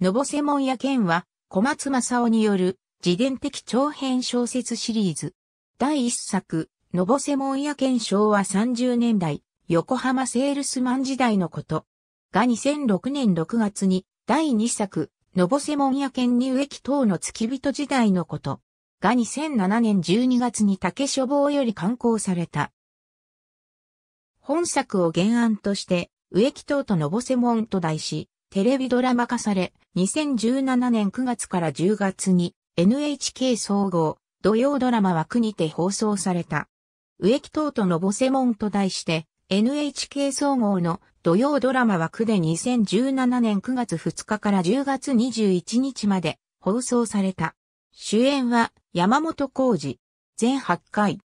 のぼせもんや剣は、小松正夫による自伝的長編小説シリーズ。第1作、のぼせもんや剣昭和30年代、横浜セールスマン時代のこと。が2006年6月に、第2作、のぼせもんや剣に植木等の付き人時代のこと。が2007年12月に竹書房より刊行された。本作を原案として、植木等とのぼせもんと題し、テレビドラマ化され、2017年9月から10月に NHK 総合土曜ドラマ枠にて放送された。植木等とのボせモンと題して NHK 総合の土曜ドラマ枠で2017年9月2日から10月21日まで放送された。主演は山本浩二。全8回。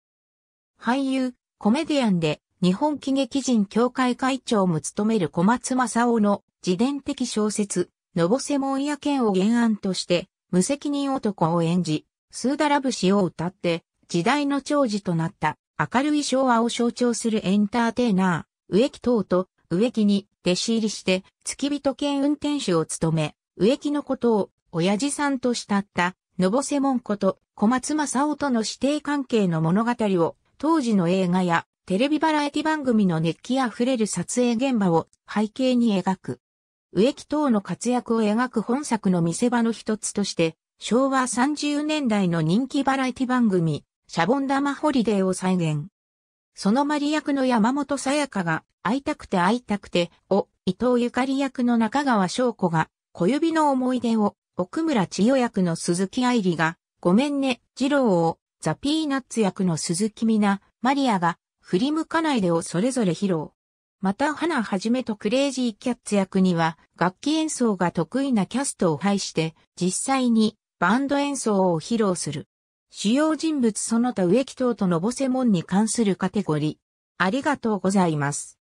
俳優、コメディアンで日本喜劇人協会会長も務める小松正夫の自伝的小説、のぼせもんやけんを原案として、無責任男を演じ、スーダラ節を歌って、時代の長寿となった明るい昭和を象徴するエンターテイナー、植木等と植木に弟子入りして、付き人兼運転手を務め、植木のことを親父さんと慕った、のぼせもんこと小松正夫との指定関係の物語を、当時の映画やテレビバラエティ番組の熱気あふれる撮影現場を背景に描く。植木等の活躍を描く本作の見せ場の一つとして、昭和30年代の人気バラエティ番組、シャボン玉ホリデーを再現。そのマリ役の山本さやかが、会いたくて会いたくて、を、伊藤ゆかり役の中川翔子が、小指の思い出を、奥村千代役の鈴木愛理が、ごめんね、二郎を、ザ・ピーナッツ役の鈴木みな、マリアが、振り向かないでをそれぞれ披露。また花はじめとクレイジーキャッツ役には楽器演奏が得意なキャストを配して実際にバンド演奏を披露する。主要人物その他植木等とのぼせ門に関するカテゴリー。ありがとうございます。